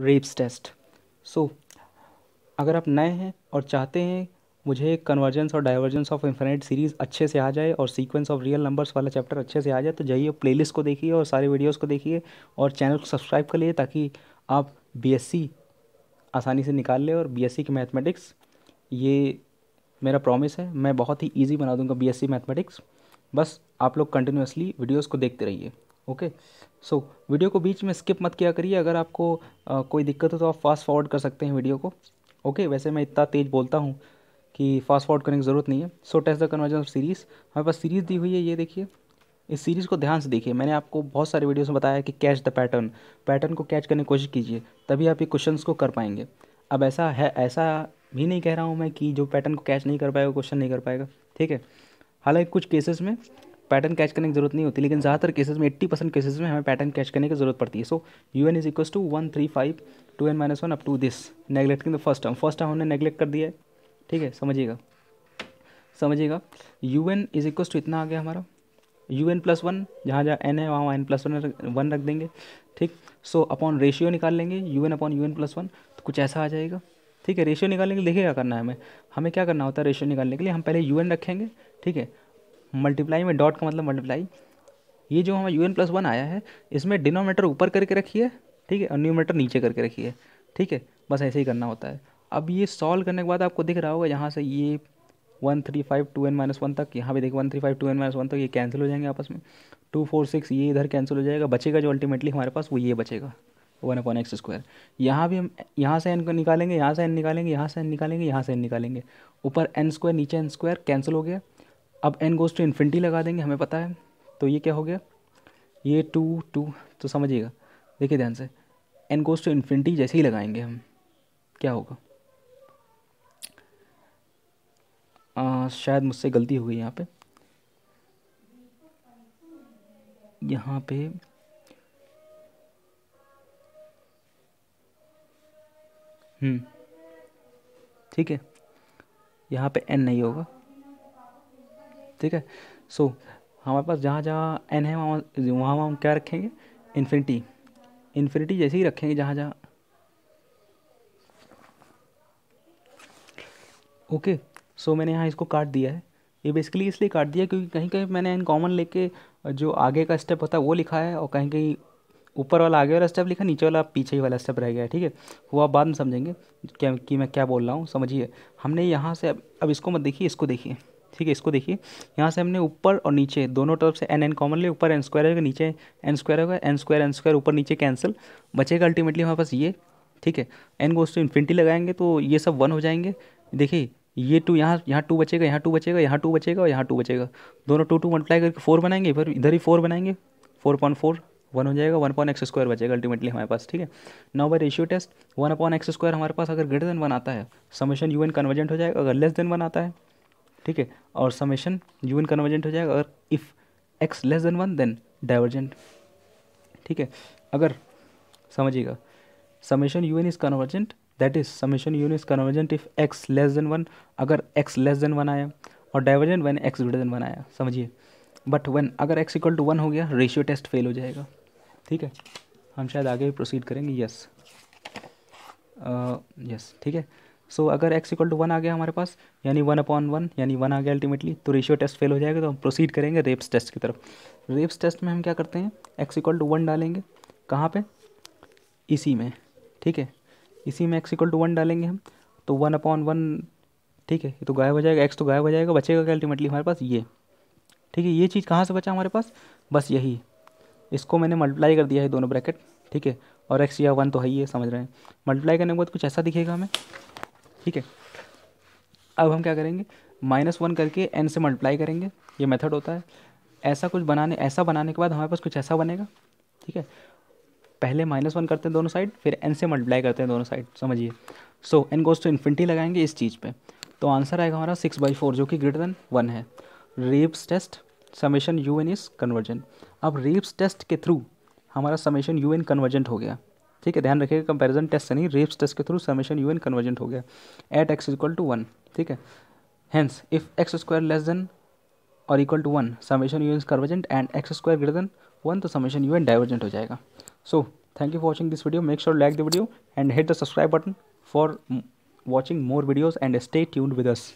wraps test सो अगर आप नए हैं और चाहते हैं मुझे कन्वर्जेंस और डाइवर्जेंस ऑफ इन्फिनाइट सीरीज़ अच्छे से आ जाए और सीक्वेंस ऑफ रियल नंबर्स वाला चैप्टर अच्छे से आ जाए तो जाइए प्लेलिस्ट को देखिए और सारे वीडियोस को देखिए और चैनल को सब्सक्राइब कर लिए ताकि आप बीएससी आसानी से निकाल लें और बीएससी की मैथमेटिक्स ये मेरा प्रॉमिस है मैं बहुत ही ईजी बना दूँगा बी मैथमेटिक्स बस आप लोग कंटिन्यूसली वीडियोज़ को देखते रहिए ओके सो so, वीडियो को बीच में स्किप मत किया करिए अगर आपको आ, कोई दिक्कत हो तो आप फास्ट फॉरवर्ड कर सकते हैं वीडियो को ओके okay, वैसे मैं इतना तेज़ बोलता हूँ कि फास्ट फॉरवर्ड करने की ज़रूरत नहीं है so test the convergence of series हमारे पास सीरीज़ दी हुई है ये देखिए इस सीरीज़ को ध्यान से देखिए मैंने आपको बहुत सारे वीडियोस में बताया कि कैच द पैटर्न पैटर्न को कैच करने की कोशिश कीजिए तभी आप ये क्वेश्चंस को कर पाएंगे अब ऐसा है ऐसा भी नहीं कह रहा हूँ मैं कि जो पैटर्न को कैच नहीं कर पाएगा क्वेश्चन नहीं कर पाएगा ठीक है हालांकि कुछ केसेस में पैटर्न कैच करने की जरूरत नहीं होती लेकिन ज़्यादातर केसेस में एट्टी परसेंट केसेज में हमें पैटर्न कैच करने की जरूरत पड़ती है so u n is equal to one three five two n minus one up to this neglecting the first term first term हमने नेगलेक्ट कर दिया है ठीक है समझिएगा समझिएगा u n is equal to इतना आ गया हमारा यू एन प्लस वन जहाँ जहाँ एन है वहाँ वहाँ एन प्लस वन वन रख देंगे ठीक सो अपॉन रेशियो निकाल लेंगे u n upon u n plus one तो कुछ ऐसा आ जाएगा ठीक है रेशियो निकालने के लिए देखिए क्या करना है हमें हमें क्या करना होता है रेशियो निकालने के लिए हम पहले यू एन रखेंगे ठीक है मल्टीप्लाई में डॉट का मतलब मल्टीप्लाई ये जो हमें यू एन प्लस वन आया है इसमें डिनोमीटर ऊपर करके रखिए ठीक है और न्यूमीटर नीचे करके रखिए ठीक है बस ऐसे ही करना होता है अब ये सॉल्व करने के बाद आपको दिख रहा होगा यहाँ से ये one three five two n minus one तक यहाँ भी देखिए one three five two n minus one तक ये कैंसिल हो जाएंगे आपस में टू फोर सिक्स ये इधर कैंसिल हो जाएगा बचेगा जो अल्टीमेटली हमारे पास वो ये बचेगा वन अपॉन एक्स स्क्वायर यहाँ भी हम यहाँ से एन को निकालेंगे यहाँ से एन निकालेंगे यहाँ से एन निकालेंगे यहाँ से एन निकालेंगे ऊपर एन स्क्वायर नीचे एन स्क्वायर कैंसिल हो गया अब एन गोज़ टू इन्फिनिटी लगा देंगे हमें पता है तो ये क्या हो गया ये टू टू तो समझिएगा देखिए ध्यान से एन गोज़ टू इन्फिनिटी जैसे ही लगाएंगे हम क्या होगा आ, शायद मुझसे गलती हो गई यहाँ पे यहाँ पे हम्म ठीक है यहाँ पे एन नहीं होगा ठीक है सो so, हमारे पास जहाँ जहाँ एन है वहाँ वहाँ वहाँ हम क्या रखेंगे इन्फिनिटी इन्फिनिटी जैसे ही रखेंगे जहाँ जहाँ ओके सो मैंने यहाँ इसको काट दिया है ये बेसिकली इसलिए काट दिया क्योंकि कहीं कहीं मैंने इन कॉमन लेके जो आगे का स्टेप होता है वो लिखा है और कहीं कहीं ऊपर वाला आगे वाला स्टेप लिखा नीचे वाला पीछे ही वाला स्टेप रह गया है ठीक है वो आप बाद में समझेंगे क्या कि मैं क्या बोल रहा हूँ समझिए हमने यहाँ से अब अब इसको मत देखिए इसको देखिए ठीक है इसको देखिए यहाँ से हमने ऊपर और नीचे दोनों तरफ से एन एन कॉमन ले ऊपर एन स्क्वायर होगा नीचे एन स्क्वायर होगा एन स्क्वायर एन स्क्वायर ऊपर नीचे कैंसिल बचेगा अल्टीमेटली हमारे पास ये ठीक है एन गोस टू इन्फिनिटी लगाएंगे तो ये सब वन हो जाएंगे देखिए ये टू यहाँ यहाँ टू बचेगा यहाँ टू बचेगा यहाँ टू बचेगा और यहाँ टू बचेगा दोनों टू टू मल्टीप्लाई करके फोर बनाएंगे फिर इधर ही फोर बनाएंगे फोर पॉइंट फोर वन हो जाएगा वन पॉइंट एक्स स्क्वायर बचेगा अल्टीमेटली हमारे पास ठीक है now by ratio test one upon x square हमारे पास अगर ग्रेटर देन वन आता है समेशन यू एन कन्वर्जेंट हो जाएगा अगर लेस देन वन आता है ठीक है और समेशन यू इन कन्वर्जेंट हो जाएगा अगर if x less than one then divergent ठीक है अगर समझिएगा summation u n is convergent that is summation u n is convergent if x less than one अगर एक्स लेस देन वन आया और divergent when x greater than one आया समझिए but when अगर एक्स इक्वल टू वन हो गया ratio test fail हो जाएगा ठीक है हम शायद आगे भी प्रोसीड करेंगे यस यस uh, ठीक है सो so, अगर एक्स इक्वल टू वन आ गया हमारे पास यानी वन अपॉन वन यानी वन आ गया अल्टीमेटली तो रेशियो टेस्ट फेल हो जाएगा तो हम प्रोसीड करेंगे रेप्स टेस्ट की तरफ रेप्स टेस्ट में हम क्या करते हैं एक्स इक्वल टू वन डालेंगे कहाँ पे इसी में ठीक है इसी में एक्स इक्वल टू वन डालेंगे हम तो वन अपॉन वन ठीक है ये तो गायब हो जाएगा एक्स तो गायब हो जाएगा बचेगा क्या अल्टीमेटली हमारे पास ये ठीक है ये चीज़ कहाँ से बचा हमारे पास बस यही इसको मैंने मल्टीप्लाई कर दिया है दोनों ब्रैकेट ठीक है और एक्स या वन तो है ही है समझ रहे हैं मल्टीप्लाई करने के बाद कुछ ऐसा दिखेगा हमें ठीक है अब हम क्या करेंगे माइनस वन करके एन से मल्टीप्लाई करेंगे ये मेथड होता है ऐसा कुछ बनाने ऐसा बनाने के बाद हमारे पास कुछ ऐसा बनेगा ठीक है पहले माइनस वन करते हैं दोनों साइड फिर एन से मल्टीप्लाई करते हैं दोनों साइड समझिए so n goes to infinity लगाएंगे इस चीज़ पे तो आंसर आएगा हमारा सिक्स बाई फोर जो कि ग्रेटर देन वन है Raabe's test summation u n is convergent अब रेप्स टेस्ट के थ्रू हमारा समेशन यू एन कन्वर्जेंट हो गया ठीक है ध्यान रखिएगा कंपैरिजन टेस्ट नहीं रेप्स टेस्ट के through summation u n convergent हो गया at x equal to one ठीक है hence if x square less than और equal to one summation u n convergent and x square greater than one तो summation u n divergent हो जाएगा so thank you for watching this video make sure like the video and hit the subscribe button for watching more videos and stay tune with us